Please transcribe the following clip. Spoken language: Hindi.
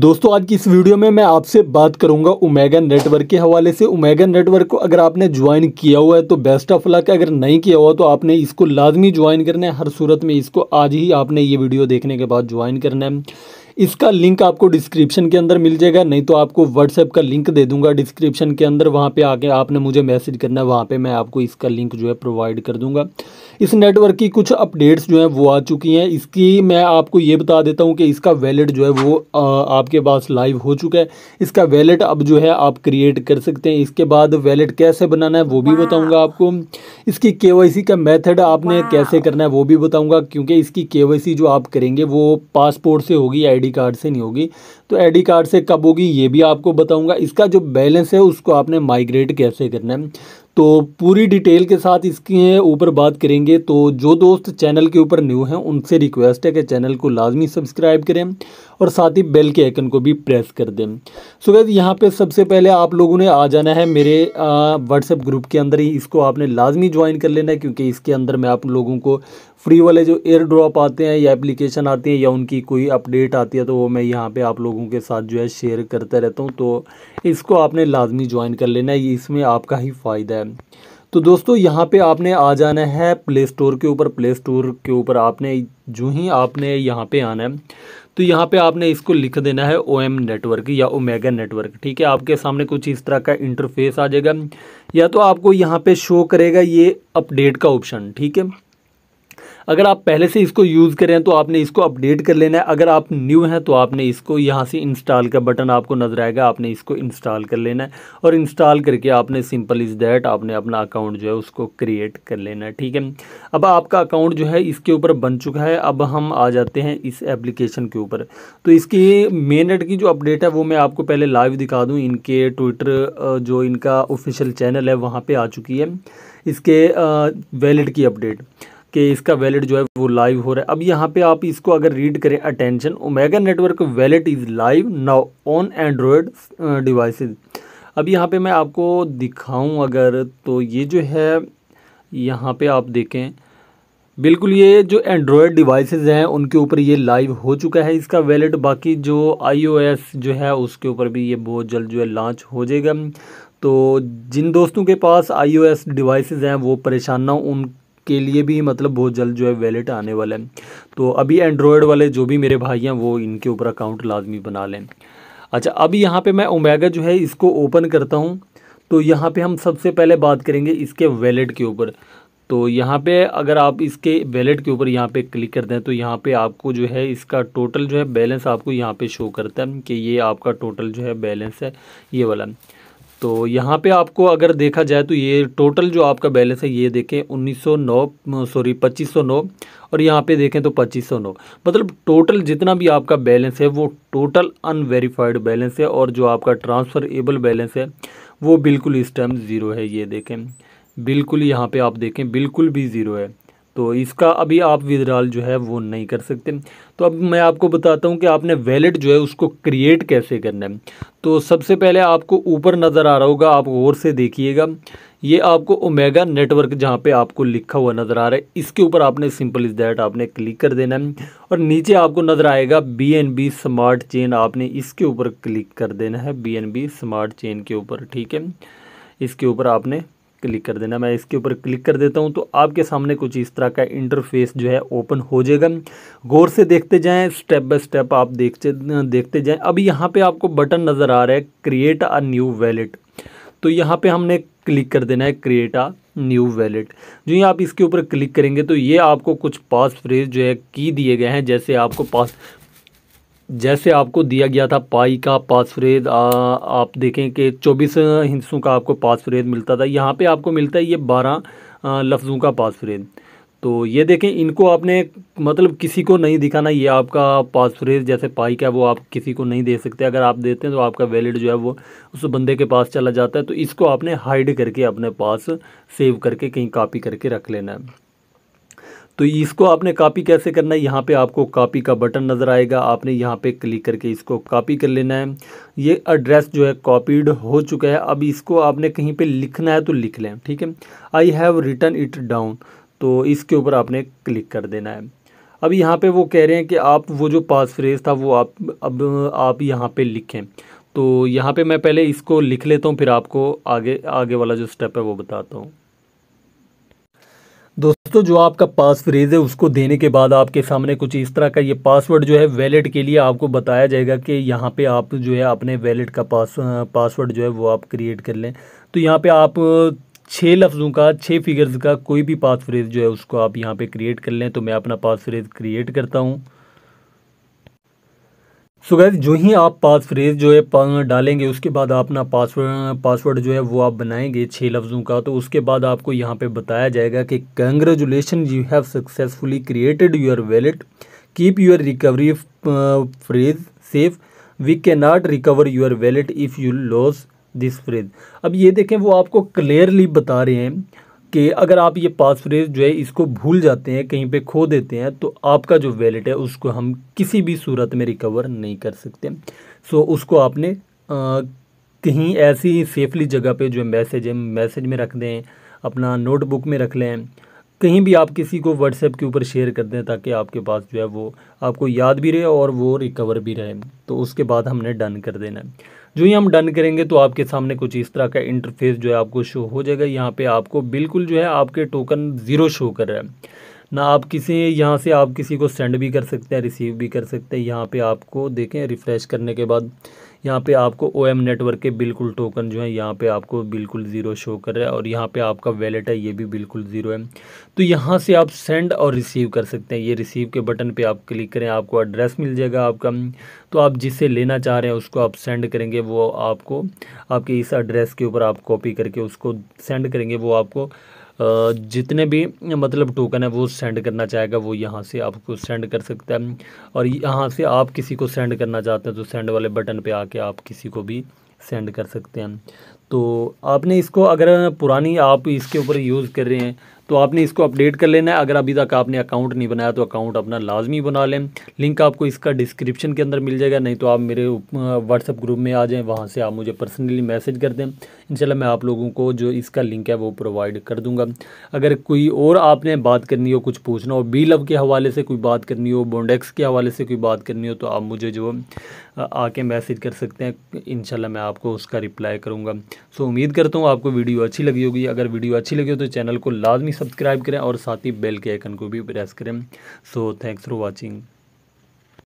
दोस्तों आज की इस वीडियो में मैं आपसे बात करूंगा उमेगा नेटवर्क के हवाले से उमेगा नेटवर्क को अगर आपने ज्वाइन किया हुआ है तो बेस्ट ऑफ लक अगर नहीं किया हुआ तो आपने इसको लाजमी ज्वाइन करना है हर सूरत में इसको आज ही आपने ये वीडियो देखने के बाद ज्वाइन करना है इसका लिंक आपको डिस्क्रिप्शन के अंदर मिल जाएगा नहीं तो आपको व्हाट्सएप का लिंक दे दूंगा डिस्क्रिप्शन के अंदर वहाँ पे आके आपने मुझे मैसेज करना है वहाँ पे मैं आपको इसका लिंक जो है प्रोवाइड कर दूंगा इस नेटवर्क की कुछ अपडेट्स जो हैं वो आ चुकी हैं इसकी मैं आपको ये बता देता हूँ कि इसका वैलेट जो है वो आ, आपके पास लाइव हो चुका है इसका वैलेट अब जो है आप क्रिएट कर सकते हैं इसके बाद वैलेट कैसे बनाना है वो भी बताऊँगा आपको इसकी के का मैथड आपने कैसे करना है वो भी बताऊँगा क्योंकि इसकी के जो आप करेंगे वो पासपोर्ट से होगी आई कार्ड से नहीं होगी तो एडी कार्ड से कब होगी ये भी आपको बताऊंगा इसका जो बैलेंस है उसको आपने माइग्रेट कैसे करना है तो पूरी डिटेल के साथ इसके ऊपर बात करेंगे तो जो दोस्त चैनल के ऊपर न्यू हैं उनसे रिक्वेस्ट है कि चैनल को लाजमी सब्सक्राइब करें और साथ ही बेल के आइकन को भी प्रेस कर दें सो वैसे यहाँ पे सबसे पहले आप लोगों ने आ जाना है मेरे व्हाट्सएप ग्रुप के अंदर ही इसको आपने लाजमी ज्वाइन कर लेना है क्योंकि इसके अंदर मैं आप लोगों को फ्री वाले जो एयर ड्रॉप आते हैं या एप्लीकेशन आती हैं या उनकी कोई अपडेट आती है तो वो मैं यहाँ पे आप लोगों के साथ जो है शेयर करता रहता हूँ तो इसको आपने लाजमी ज्वाइन कर लेना है इसमें आपका ही फ़ायदा है तो दोस्तों यहाँ पे आपने आ जाना है प्ले स्टोर के ऊपर प्ले स्टोर के ऊपर आपने जो ही आपने यहाँ पे आना है तो यहाँ पे आपने इसको लिख देना है ओ एम नेटवर्क या ओमेगा नेटवर्क ठीक है आपके सामने कुछ इस तरह का इंटरफेस आ जाएगा या तो आपको यहाँ पे शो करेगा ये अपडेट का ऑप्शन ठीक है अगर आप पहले से इसको यूज़ करें तो आपने इसको अपडेट कर लेना है अगर आप न्यू हैं तो आपने इसको यहाँ से इंस्टॉल का बटन आपको नज़र आएगा आपने इसको इंस्टॉल कर लेना है और इंस्टॉल करके आपने सिंपल इज़ दैट आपने अपना अकाउंट जो है उसको क्रिएट कर लेना है ठीक है अब आपका अकाउंट जो है इसके ऊपर बन चुका है अब हम आ जाते हैं इस एप्लीकेशन के ऊपर तो इसकी मेनट की जो अपडेट है वो मैं आपको पहले लाइव दिखा दूँ इनके ट्विटर जो इनका ऑफिशियल चैनल है वहाँ पर आ चुकी है इसके वैलिड की अपडेट कि इसका वैलेट जो है वो लाइव हो रहा है अब यहाँ पे आप इसको अगर रीड करें attention omega network wallet is live now on android devices अब यहाँ पे मैं आपको दिखाऊं अगर तो ये जो है यहाँ पे आप देखें बिल्कुल ये जो एंड्रॉयड डिवाइसेज़ हैं उनके ऊपर ये लाइव हो चुका है इसका वैलेट बाकी जो आई जो है उसके ऊपर भी ये बहुत जल्द जो है लॉन्च हो जाएगा तो जिन दोस्तों के पास आईओएस डिवाइसेस हैं वो परेशान ना हो उन के लिए भी मतलब बहुत जल्द जो है वैलेट आने वाला है तो अभी एंड्रॉयड वाले जो भी मेरे भाई हैं वो इनके ऊपर अकाउंट लाजमी बना लें अच्छा अब यहाँ पे मैं ओमेगा जो है इसको ओपन करता हूँ तो यहाँ पे हम सबसे पहले बात करेंगे इसके वैलेट के ऊपर तो यहाँ पे अगर आप इसके वैलेट के ऊपर यहाँ पे क्लिक करते हैं तो यहाँ पे आपको जो है इसका टोटल जो है बैलेंस आपको यहाँ पे शो करता है कि ये आपका टोटल जो है बैलेंस है ये वाला तो यहाँ पे आपको अगर देखा जाए तो ये टोटल जो आपका बैलेंस है ये देखें 1909 सॉरी 2509 और यहाँ पे देखें तो 2509 मतलब टोटल जितना भी आपका बैलेंस है वो टोटल अनवेरीफाइड बैलेंस है और जो आपका ट्रांसफ़र एबल बैलेंस है वो बिल्कुल इस टाइम ज़ीरो है ये देखें बिल्कुल यहाँ पे आप देखें बिल्कुल भी ज़ीरो है तो इसका अभी आप विदड्रॉल जो है वो नहीं कर सकते तो अब मैं आपको बताता हूँ कि आपने वैलेट जो है उसको क्रिएट कैसे करना है तो सबसे पहले आपको ऊपर नज़र आ रहा होगा आप गौर से देखिएगा ये आपको ओमेगा नेटवर्क जहाँ पे आपको लिखा हुआ नज़र आ रहा है इसके ऊपर आपने सिंपल इज दैट आपने क्लिक कर देना है और नीचे आपको नज़र आएगा बी स्मार्ट चेन आपने इसके ऊपर क्लिक कर देना है बी स्मार्ट चेन के ऊपर ठीक है इसके ऊपर आपने क्लिक कर देना मैं इसके ऊपर क्लिक कर देता हूँ तो आपके सामने कुछ इस तरह का इंटरफेस जो है ओपन हो जाएगा गौर से देखते जाएँ स्टेप बाय स्टेप आप देखते देखते जाएँ अभी यहाँ पर आपको बटन नज़र आ रहा है क्रिएट अ न्यू वैलेट तो यहाँ पे हमने क्लिक कर देना है क्रिएट आ न्यू वैलेट जो ये आप इसके ऊपर क्लिक करेंगे तो ये आपको कुछ पास फ्रेज जो है की दिए गए हैं जैसे आपको पास जैसे आपको दिया गया था पाई का पासफ्रेज आप देखें कि 24 हिंसों का आपको पासफ्रेज मिलता था यहाँ पे आपको मिलता है ये 12 लफ्ज़ों का पासफ्रेज तो ये देखें इनको आपने मतलब किसी को नहीं दिखाना ये आपका पासफ्रेज जैसे पाई का वो आप किसी को नहीं दे सकते अगर आप देते हैं तो आपका वैलिड जो है वो उस बंदे के पास चला जाता है तो इसको आपने हाइड करके अपने पास सेव करके कहीं कॉपी करके रख लेना है तो इसको आपने कॉपी कैसे करना है यहाँ पे आपको कॉपी का बटन नज़र आएगा आपने यहाँ पे क्लिक करके इसको कॉपी कर लेना है ये एड्रेस जो है कॉपीड हो चुका है अब इसको आपने कहीं पे लिखना है तो लिख लें ठीक है I have written it down तो इसके ऊपर आपने क्लिक कर देना है अब यहाँ पे वो कह रहे हैं कि आप वो जो पास फ्रेज था वो आप अब आप यहाँ पर लिखें तो यहाँ पर मैं पहले इसको लिख लेता हूँ फिर आपको आगे आगे वाला जो स्टेप है वो बताता हूँ दोस्तों जो आपका पास फ्रेज है उसको देने के बाद आपके सामने कुछ इस तरह का ये पासवर्ड जो है वैलेट के लिए आपको बताया जाएगा कि यहाँ पे आप जो है अपने वैलेट का पास पासवर्ड जो है वो आप क्रिएट कर लें तो यहाँ पे आप छः लफ्ज़ों का छः फिगर्स का कोई भी पास फ्रेज जो है उसको आप यहाँ पे क्रिएट कर लें तो मैं अपना पास फ्रेज क्रिएट करता हूँ सो गैस जो ही आप पास फ्रेज जो है डालेंगे उसके बाद अपना पासवर्ड पासवर्ड जो है वो आप बनाएंगे छः लफ्ज़ों का तो उसके बाद आपको यहाँ पे बताया जाएगा कि congratulation you have successfully created your wallet keep your recovery phrase safe we can not recover your wallet if you loss this phrase अब ये देखें वो आपको क्लियरली बता रहे हैं कि अगर आप ये पासफ्रेज जो है इसको भूल जाते हैं कहीं पे खो देते हैं तो आपका जो वैलेट है उसको हम किसी भी सूरत में रिकवर नहीं कर सकते सो so, उसको आपने आ, कहीं ऐसी सेफली जगह पे जो मैसेज है मैसेज में रख दें अपना नोटबुक में रख लें कहीं भी आप किसी को व्हाट्सएप के ऊपर शेयर कर दें ताकि आपके पास जो है वो आपको याद भी रहे और वो रिकवर भी रहे तो उसके बाद हमने डन कर देना है जो ही हम डन करेंगे तो आपके सामने कुछ इस तरह का इंटरफेस जो है आपको शो हो जाएगा यहाँ पे आपको बिल्कुल जो है आपके टोकन ज़ीरो शो कर रहा है ना आप किसी यहाँ से आप किसी को सेंड भी कर सकते हैं रिसीव भी कर सकते हैं यहाँ पर आपको देखें रिफ़्रेश करने के बाद यहाँ पे आपको ओ एम नेटवर्क के बिल्कुल टोकन जो है यहाँ पे आपको बिल्कुल ज़ीरो शो कर रहा है और यहाँ पे आपका वैलेट है ये भी बिल्कुल ज़ीरो है तो यहाँ से आप सेंड और रिसीव कर सकते हैं ये रिसीव के बटन पे आप क्लिक करें आपको एड्रेस मिल जाएगा आपका तो आप जिसे लेना चाह रहे हैं उसको आप सेंड करेंगे वो आपको आपके इस एड्रेस के ऊपर आप कॉपी करके उसको सेंड करेंगे वो आपको जितने भी मतलब टोकन है वो सेंड करना चाहेगा वो यहाँ से आपको सेंड कर सकता है और यहाँ से आप किसी को सेंड करना चाहते हैं तो सेंड वाले बटन पे आके आप किसी को भी सेंड कर सकते हैं तो आपने इसको अगर पुरानी आप इसके ऊपर यूज़ कर रहे हैं तो आपने इसको अपडेट कर लेना है अगर अभी तक आपने अकाउंट नहीं बनाया तो अकाउंट अपना लाजमी बना लें लिंक आपको इसका डिस्क्रिप्शन के अंदर मिल जाएगा नहीं तो आप मेरे व्हाट्सअप ग्रुप में आ जाएँ वहाँ से आप मुझे पर्सनली मैसेज कर दें इनशाला मैं आप लोगों को जो इसका लिंक है वो प्रोवाइड कर दूँगा अगर कोई और आपने बात करनी हो कुछ पूछना हो बी लव के हवाले से कोई बात करनी हो बोंडेक्स के हवाले से कोई बात करनी हो तो आप मुझे जो आके मैसेज कर सकते हैं इंशाल्लाह मैं आपको उसका रिप्लाई करूँगा सो उम्मीद करता हूँ आपको वीडियो अच्छी लगी होगी अगर वीडियो अच्छी लगी हो तो चैनल को लाजमी सब्सक्राइब करें और साथ ही बेल के आइकन को भी प्रेस करें सो थैंक्स फॉर वॉचिंग